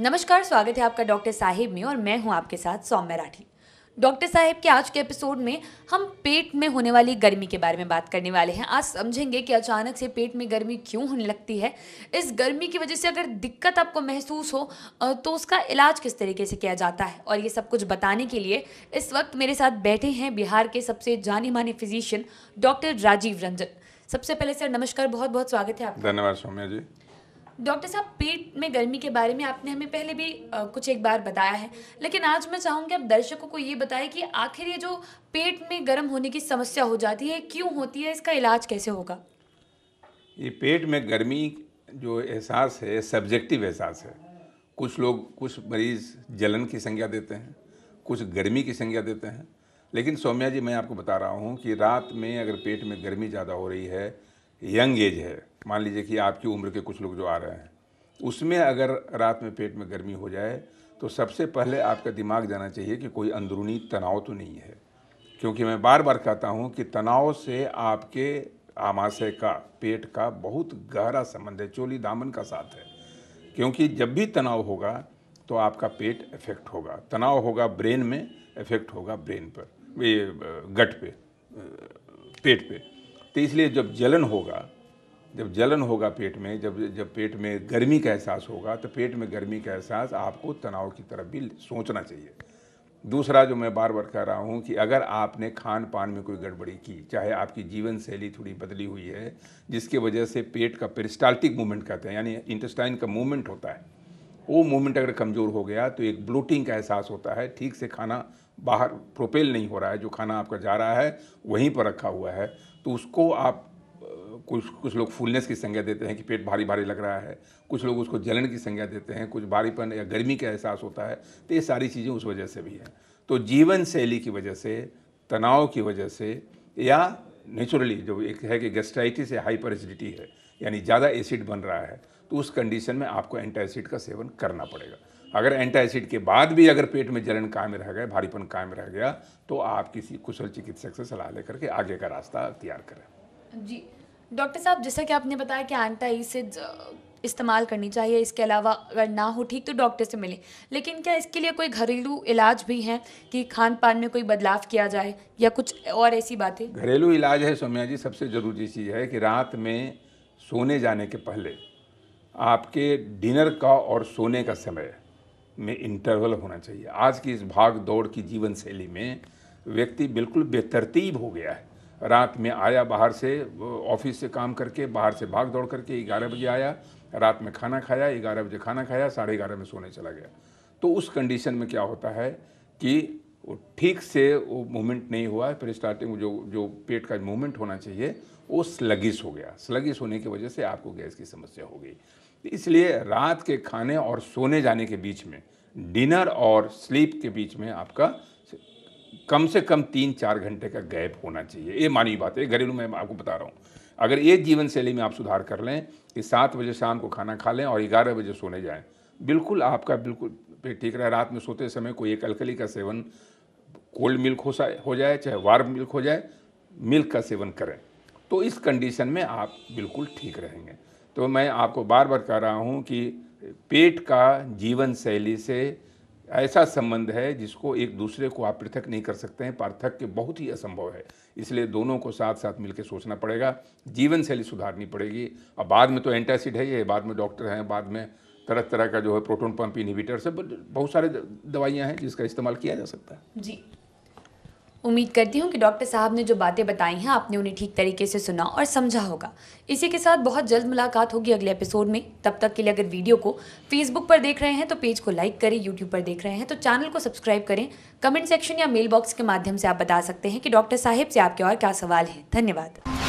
नमस्कार स्वागत है आपका डॉक्टर साहिब में और मैं हूं आपके साथ सौम्य राठी डॉक्टर साहब के आज के एपिसोड में हम पेट में होने वाली गर्मी के बारे में बात करने वाले हैं आज समझेंगे कि अचानक से पेट में गर्मी क्यों होने लगती है इस गर्मी की वजह से अगर दिक्कत आपको महसूस हो तो उसका इलाज किस तरीके से किया जाता है और ये सब कुछ बताने के लिए इस वक्त मेरे साथ बैठे हैं बिहार के सबसे जाने माने फिजिशियन डॉक्टर राजीव रंजन सबसे पहले सर नमस्कार बहुत बहुत स्वागत है आपका धन्यवाद सौम्या जी डॉक्टर साहब पेट में गर्मी के बारे में आपने हमें पहले भी आ, कुछ एक बार बताया है लेकिन आज मैं चाहूँगी आप दर्शकों को ये बताएं कि आखिर ये जो पेट में गर्म होने की समस्या हो जाती है क्यों होती है इसका इलाज कैसे होगा ये पेट में गर्मी जो एहसास है सब्जेक्टिव एहसास है कुछ लोग कुछ मरीज़ जलन की संज्ञा देते हैं कुछ गर्मी की संज्ञा देते हैं लेकिन सौम्या जी मैं आपको बता रहा हूँ कि रात में अगर पेट में गर्मी ज़्यादा हो रही है यंग एज है मान लीजिए कि आपकी उम्र के कुछ लोग जो आ रहे हैं उसमें अगर रात में पेट में गर्मी हो जाए तो सबसे पहले आपका दिमाग जाना चाहिए कि कोई अंदरूनी तनाव तो नहीं है क्योंकि मैं बार बार कहता हूँ कि तनाव से आपके आमाशय का पेट का बहुत गहरा संबंध है चोली दामन का साथ है क्योंकि जब भी तनाव होगा तो आपका पेट इफेक्ट होगा तनाव होगा ब्रेन में इफेक्ट होगा ब्रेन पर ये गट पे पेट पे तो इसलिए जब जलन होगा जब जलन होगा पेट में जब जब पेट में गर्मी का एहसास होगा तो पेट में गर्मी का एहसास आपको तनाव की तरफ भी सोचना चाहिए दूसरा जो मैं बार बार कह रहा हूँ कि अगर आपने खान पान में कोई गड़बड़ी की चाहे आपकी जीवन शैली थोड़ी बदली हुई है जिसके वजह से पेट का पेरिस्टाल्टिक मूवमेंट कहते हैं यानी इंटेस्टाइन का मूवमेंट होता है वो मूवमेंट अगर कमज़ोर हो गया तो एक ब्लोटिंग का एहसास होता है ठीक से खाना बाहर प्रोपेल नहीं हो रहा है जो खाना आपका जा रहा है वहीं पर रखा हुआ है तो उसको आप कुछ कुछ लोग फुलनेस की संज्ञा देते हैं कि पेट भारी भारी लग रहा है कुछ लोग उसको जलन की संज्ञा देते हैं कुछ भारीपन या गर्मी का एहसास होता है तो ये सारी चीज़ें उस वजह से भी हैं तो जीवन शैली की वजह से तनाव की वजह से या नेचुरली जो एक है कि गेस्ट्राइटिस या हाइपर एसिडिटी है यानी ज़्यादा एसिड बन रहा है तो उस कंडीशन में आपको एंटा एसिड का सेवन करना पड़ेगा अगर एंटा एसिड के बाद भी अगर पेट में जलन कायम रह गए भारीपन कायम रह गया तो आप किसी कुशल चिकित्सक से सलाह लेकर के आगे का रास्ता अख्तियार करें जी डॉक्टर साहब जैसा कि आपने बताया कि एंटा एसिड इस्तेमाल करनी चाहिए इसके अलावा अगर ना हो ठीक तो डॉक्टर से मिले लेकिन क्या इसके लिए कोई घरेलू इलाज भी हैं कि खान पान में कोई बदलाव किया जाए या कुछ और ऐसी बातें घरेलू इलाज है सोम्या जी सबसे ज़रूरी चीज़ है कि रात में सोने जाने के पहले आपके डिनर का और सोने का समय में इंटरवल होना चाहिए आज की इस भाग दौड़ की जीवन शैली में व्यक्ति बिल्कुल बेतरतीब हो गया है रात में आया बाहर से ऑफिस से काम करके बाहर से भाग दौड़ करके ग्यारह बजे आया रात में खाना खाया ग्यारह बजे खाना खाया साढ़े ग्यारह में सोने चला गया तो उस कंडीशन में क्या होता है कि वो ठीक से वो मूवमेंट नहीं हुआ फिर स्टार्टिंग जो जो पेट का मूवमेंट होना चाहिए वो स्लगिस हो गया स्लगिस होने की वजह से आपको गैस की समस्या हो गई इसलिए रात के खाने और सोने जाने के बीच में डिनर और स्लीप के बीच में आपका कम से कम तीन चार घंटे का गैप होना चाहिए ये मानी बात है घरेलू मैं आपको बता रहा हूँ अगर ये जीवन शैली में आप सुधार कर लें कि सात बजे शाम को खाना खा लें और ग्यारह बजे सोने जाएं बिल्कुल आपका बिल्कुल पेट ठीक रहे रात में सोते समय कोई एक अलकली का सेवन कोल्ड मिल्क हो हो जाए चाहे वार्म मिल्क हो जाए मिल्क का सेवन करें तो इस कंडीशन में आप बिल्कुल ठीक रहेंगे तो मैं आपको बार बार कह रहा हूँ कि पेट का जीवन शैली से ऐसा संबंध है जिसको एक दूसरे को आप पृथक नहीं कर सकते हैं पार्थक्य बहुत ही असंभव है इसलिए दोनों को साथ साथ मिलकर सोचना पड़ेगा जीवन शैली सुधारनी पड़ेगी अब बाद में तो एंटासिड है ये बाद में डॉक्टर हैं बाद में तरह तरह का जो है प्रोटोन पंप इनहिबिटर सब बहुत सारे दवाइयाँ हैं जिसका इस्तेमाल किया जा सकता है जी उम्मीद करती हूँ कि डॉक्टर साहब ने जो बातें बताई हैं आपने उन्हें ठीक तरीके से सुना और समझा होगा इसी के साथ बहुत जल्द मुलाकात होगी अगले एपिसोड में तब तक के लिए अगर वीडियो को फेसबुक पर देख रहे हैं तो पेज को लाइक करें यूट्यूब पर देख रहे हैं तो चैनल को सब्सक्राइब करें कमेंट सेक्शन या मेल बॉक्स के माध्यम से आप बता सकते हैं कि डॉक्टर साहब से आपके और क्या सवाल हैं धन्यवाद